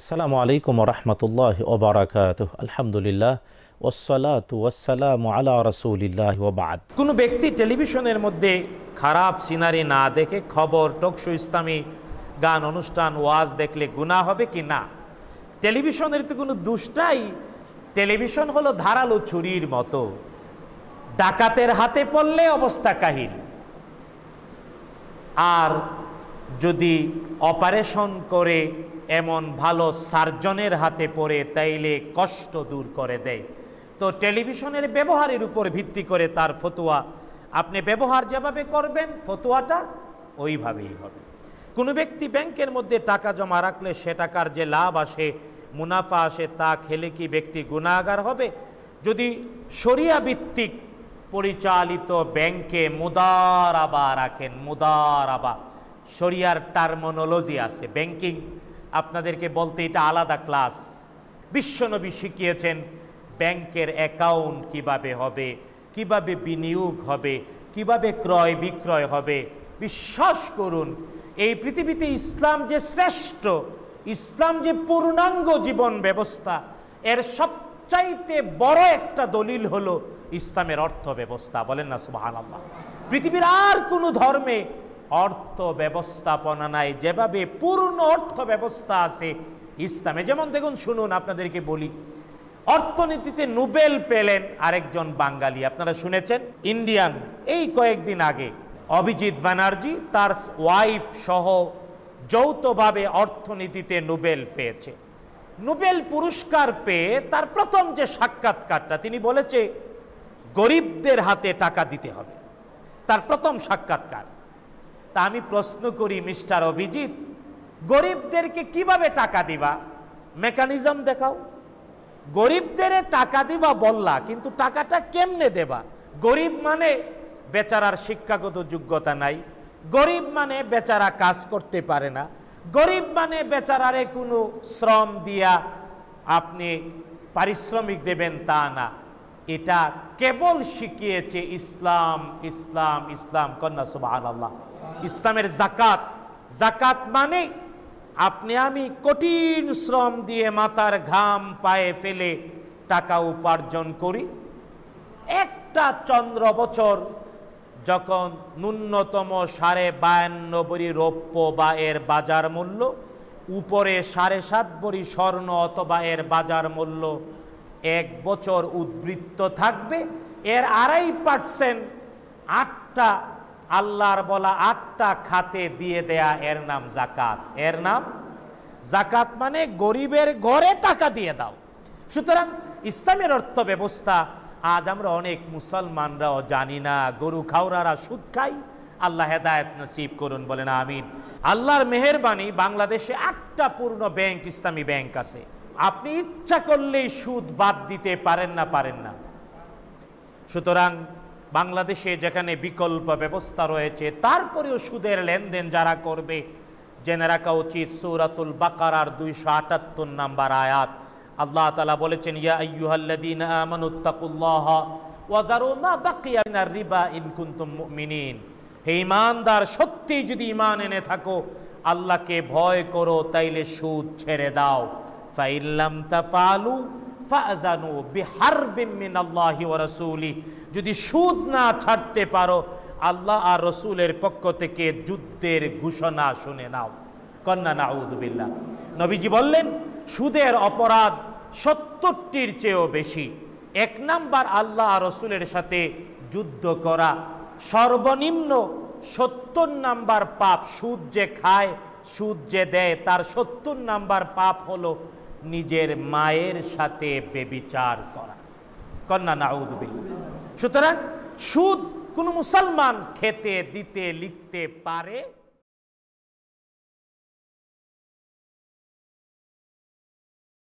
আসসালামু আলাইকুম রহমতুল্লাহ ওবরাক আলহামদুলিল্লাহ ওসালাত আল্লাহ রসুলিল্লাহ ওবাদ কোনো ব্যক্তি টেলিভিশনের মধ্যে খারাপ সিনারি না দেখে খবর টকশো ইসলামী গান অনুষ্ঠান ওয়াজ দেখলে গুণা হবে কি না টেলিভিশনের তো কোনো দুষ্টাই টেলিভিশন হলো ধারালো ছুরির মতো ডাকাতের হাতে পড়লে অবস্থা কাহিল আর যদি অপারেশন করে এমন ভালো সার্জনের হাতে পড়ে তাইলে কষ্ট দূর করে দেয় তো টেলিভিশনের ব্যবহারের উপর ভিত্তি করে তার ফতোয়া আপনি ব্যবহার যেভাবে করবেন ফতোয়াটা ওইভাবেই হবে কোনো ব্যক্তি ব্যাংকের মধ্যে টাকা জমা রাখলে সে টাকার যে লাভ আসে মুনাফা আসে তা খেলে কি ব্যক্তি গুণাগার হবে যদি সরিয়া ভিত্তিক পরিচালিত ব্যাংকে আবা রাখেন আবা শরিয়ার টার্মোনোলজি আছে ব্যাংকিং আপনাদেরকে বলতে এটা আলাদা ক্লাস বিশ্বনবী শিখিয়েছেন ব্যাংকের অ্যাকাউন্ট কিভাবে হবে কিভাবে বিনিয়োগ হবে কিভাবে ক্রয় বিক্রয় হবে বিশ্বাস করুন এই পৃথিবীতে ইসলাম যে শ্রেষ্ঠ ইসলাম যে পূর্ণাঙ্গ জীবন ব্যবস্থা এর সবচাইতে বড় একটা দলিল হলো ইসলামের অর্থ ব্যবস্থা বলেন না সুবাহ পৃথিবীর আর কোনো ধর্মে অর্থ নাই যেভাবে পূর্ণ অর্থ ব্যবস্থা আছে ইসলামে যেমন দেখুন শুনুন আপনাদেরকে বলি অর্থনীতিতে নোবেল পেলেন আরেকজন বাঙালি আপনারা শুনেছেন ইন্ডিয়ান এই কয়েকদিন আগে অভিজিৎ ব্যানার্জি তার ওয়াইফ সহ যৌথভাবে অর্থনীতিতে নোবেল পেয়েছে নোবেল পুরস্কার পেয়ে তার প্রথম যে সাক্ষাৎকারটা তিনি বলেছে গরিবদের হাতে টাকা দিতে হবে তার প্রথম সাক্ষাৎকার তা আমি প্রশ্ন করি মিস্টার অভিজিৎ গরিবদেরকে কিভাবে টাকা দিবা মেকানিজম দেখাও গরিবদের টাকা দিবা বললা কিন্তু টাকাটা কেমনে দেবা গরিব মানে বেচারার শিক্ষাগত যোগ্যতা নাই গরিব মানে বেচারা কাজ করতে পারে না গরিব মানে বেচারারে কোনো শ্রম দিয়া আপনি পারিশ্রমিক দেবেন তা না এটা কেবল শিখিয়েছে ইসলাম ইসলাম ইসলাম কন্যা সুবাহ আল্লাহ ইসলামের জাকাত জাকাত মানে আপনি আমি কঠিন শ্রম দিয়ে মাথার ঘাম পায়ে ফেলে টাকা উপার্জন করি একটা চন্দ্র বছর যখন ন্যূনতম সাড়ে বায়ান্ন বড়ি রৌপ্য বা এর বাজার মূল্য উপরে সাড়ে সাত বড়ি স্বর্ণ অথবা এর বাজার মূল্য এক বছর উদ্বৃত্ত থাকবে এর আড়াই পার্সেন্ট আটটা আল্লাহর বলা আটটা খাতে দিয়ে দেয়া এর নাম জাকাত এর নাম জাকাত মানে গরিবের ঘরে টাকা দিয়ে দাও সুতরাং ইসলামের অর্থ ব্যবস্থা আজ আমরা অনেক মুসলমানরাও জানি না গরু খাওরারা সুদ খাই আল্লাহ হেদায়ত নসিব করুন বলেন আমিন আল্লাহর মেহরবানি বাংলাদেশে আটটা পূর্ণ ব্যাংক ইসলামী ব্যাংক আছে আপনি ইচ্ছা করলেই সুদ বাদ দিতে পারেন না পারেন না সুতরাং বাংলাদেশে যেখানে বিকল্প ব্যবস্থা রয়েছে তারপরেও সুদের লেনদেন যারা করবে জেনে রাখা উচিত সৌরাতুল বাকারার দুইশো আটাত্তর নাম্বার আয়াত আল্লাহ তালা বলেছেন ইয়া আইয়ুহাল্লাদিন আমানুত্তাকুল্লাহ ওয়াদারুমা বাকিয়া রিবা ইনকুন্তুম মিনিন হে ইমানদার সত্যি যদি ইমান এনে থাকো আল্লাহকে ভয় করো তাইলে সুদ ছেড়ে দাও ফাইল্লাম তাফালু বিহার ও রসুলি যদি সুদ না ছাড়তে পারো আল্লাহ আর রসুলের পক্ষ থেকে যুদ্ধের ঘোষণা শুনে নাও কন্যা নাউদুবিল্লা নবীজি বললেন সুদের অপরাধ সত্তরটির চেয়েও বেশি এক নাম্বার আল্লাহ রসুলের সাথে যুদ্ধ করা সর্বনিম্ন সত্তর নাম্বার পাপ সুদ যে খায় সুদ যে দেয় তার সত্তর নাম্বার পাপ হলো নিজের মায়ের সাথে বেবিচার করা কন্যা নাউদ্দিন সুতরাং সুদ কোনো মুসলমান খেতে দিতে লিখতে পারে